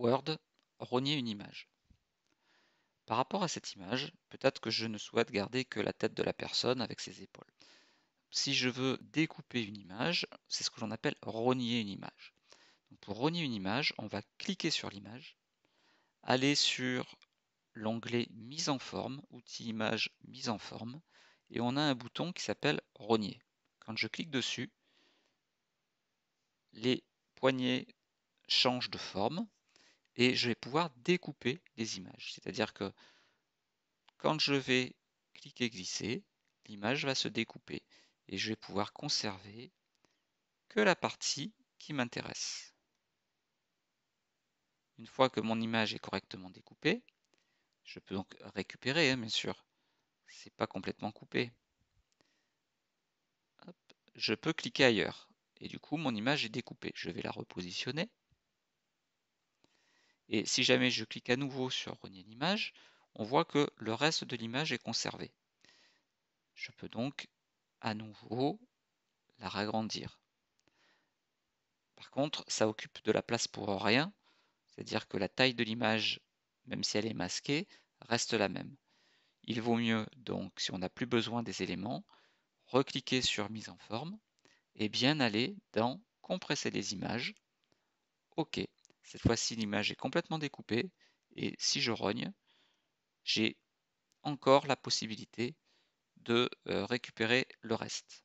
Word, rogner une image. Par rapport à cette image, peut-être que je ne souhaite garder que la tête de la personne avec ses épaules. Si je veux découper une image, c'est ce que l'on appelle rogner une image. pour rogner une image, on va cliquer sur l'image, aller sur l'onglet Mise en forme, outil image mise en forme, et on a un bouton qui s'appelle rogner. Quand je clique dessus, les poignées changent de forme, et je vais pouvoir découper les images. C'est-à-dire que quand je vais cliquer glisser, l'image va se découper et je vais pouvoir conserver que la partie qui m'intéresse. Une fois que mon image est correctement découpée, je peux donc récupérer, hein, bien sûr, c'est pas complètement coupé. Je peux cliquer ailleurs et du coup mon image est découpée. Je vais la repositionner et si jamais je clique à nouveau sur renier l'image, on voit que le reste de l'image est conservé. Je peux donc à nouveau la ragrandir. Par contre, ça occupe de la place pour rien, c'est-à-dire que la taille de l'image, même si elle est masquée, reste la même. Il vaut mieux donc, si on n'a plus besoin des éléments, recliquer sur mise en forme et bien aller dans compresser les images, OK. Cette fois-ci, l'image est complètement découpée et si je rogne, j'ai encore la possibilité de euh, récupérer le reste.